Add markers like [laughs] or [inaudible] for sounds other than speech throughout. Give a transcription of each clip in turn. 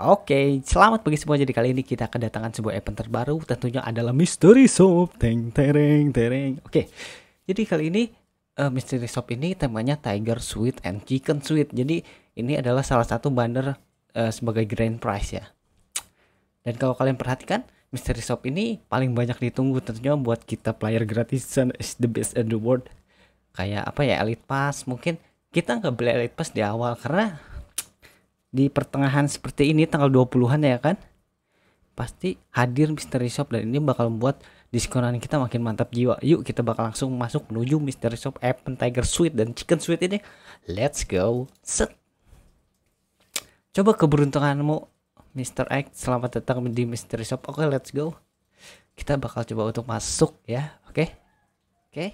Oke, selamat pagi semua. Jadi kali ini kita kedatangan sebuah event terbaru. Tentunya adalah Mystery Shop. Teng tereng tereng. Oke. Jadi kali ini uh, Mystery Shop ini temanya Tiger Sweet and Chicken Sweet. Jadi ini adalah salah satu banner uh, sebagai grand prize ya. Dan kalau kalian perhatikan, Mystery Shop ini paling banyak ditunggu tentunya buat kita player gratisan is the best in the world. Kayak apa ya Elite Pass mungkin kita nggak beli Elite Pass di awal karena di pertengahan seperti ini tanggal 20-an ya kan pasti hadir Mystery Shop dan ini bakal membuat diskonan kita makin mantap jiwa yuk kita bakal langsung masuk menuju Mystery Shop Apple Tiger Sweet dan Chicken Sweet ini let's go set coba keberuntunganmu Mr. X selamat datang di Mystery Shop oke let's go kita bakal coba untuk masuk ya oke oke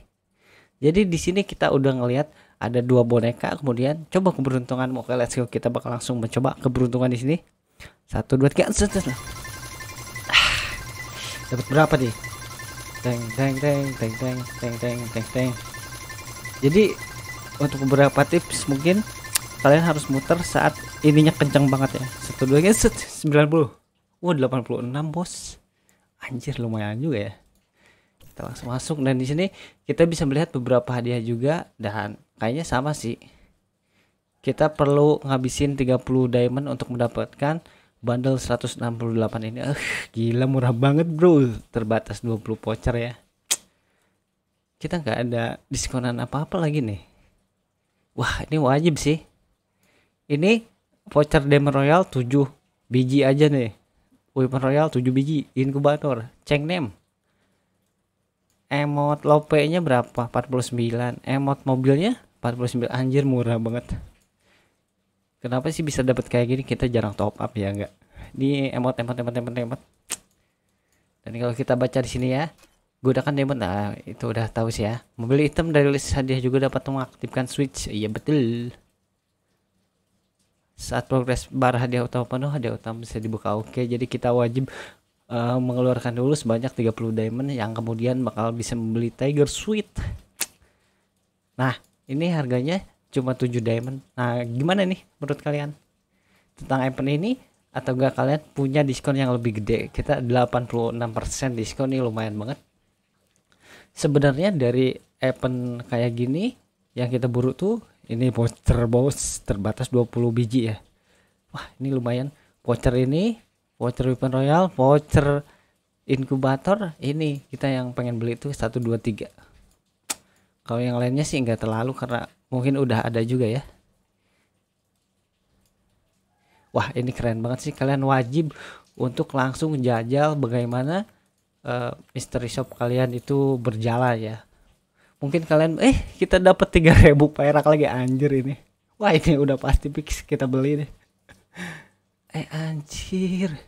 jadi di sini kita udah ngelihat ada dua boneka kemudian coba keberuntungan oke let's go kita bakal langsung mencoba keberuntungan di sini satu dua tiga set, set. Ah, dapat berapa nih teng teng teng teng teng teng teng teng teng jadi untuk beberapa tips mungkin kalian harus muter saat ininya kencang banget ya satu dua tiga, set delapan puluh enam, bos Anjir lumayan juga ya kita langsung masuk dan di sini kita bisa melihat beberapa hadiah juga dan kayaknya sama sih kita perlu ngabisin 30 diamond untuk mendapatkan bundle 168 ini eh uh, gila murah banget bro terbatas 20 voucher ya kita nggak ada diskonan apa-apa lagi nih wah ini wajib sih ini voucher Demon Royal 7 biji aja nih Weapon Royal 7 biji inkubator Cengnem, name emot lope-nya berapa 49 emot mobilnya 49 anjir murah banget kenapa sih bisa dapat kayak gini kita jarang top up ya enggak di emot emot emot emot emot dan kalau kita baca di sini ya gue udah kan demon nah itu udah tahu sih ya Mobil hitam dari list hadiah juga dapat mengaktifkan switch iya betul saat progres bar hadiah utama penuh hadiah utama bisa dibuka oke jadi kita wajib uh, mengeluarkan dulu sebanyak 30 diamond yang kemudian bakal bisa membeli Tiger Sweet. Nah, ini harganya cuma 7 diamond. Nah, gimana nih menurut kalian? Tentang event ini atau gak kalian punya diskon yang lebih gede? Kita 86% diskon nih lumayan banget. Sebenarnya dari event kayak gini yang kita buru tuh ini voucher bos terbatas 20 biji ya. Wah, ini lumayan. Voucher ini voucher weapon royal voucher inkubator ini kita yang pengen beli itu 1 2 3 kalau yang lainnya sih nggak terlalu karena mungkin udah ada juga ya wah ini keren banget sih kalian wajib untuk langsung jajal bagaimana uh, mystery shop kalian itu berjalan ya mungkin kalian eh kita dapat 3000 perak lagi anjir ini wah ini udah pasti fix kita beli deh. [laughs] eh anjir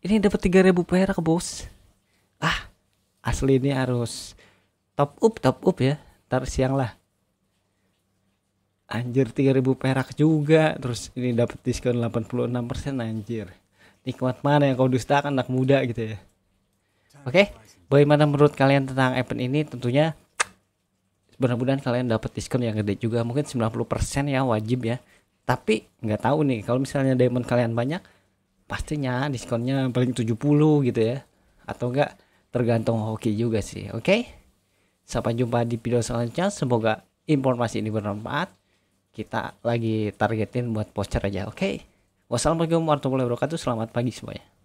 ini dapat 3000 perak bos ah asli ini harus top up top up ya ntar siang lah anjir 3000 perak juga terus ini dapat diskon 86% anjir nikmat mana yang kau dustakan anak muda gitu ya oke okay? bagaimana menurut kalian tentang event ini tentunya mudah-mudahan kalian dapat diskon yang gede juga mungkin 90% ya wajib ya tapi nggak tahu nih kalau misalnya diamond kalian banyak pastinya diskonnya paling 70 gitu ya atau enggak tergantung hoki juga sih oke okay? sampai jumpa di video selanjutnya semoga informasi ini bermanfaat kita lagi targetin buat poster aja oke okay? wassalamualaikum warahmatullahi wabarakatuh selamat pagi semuanya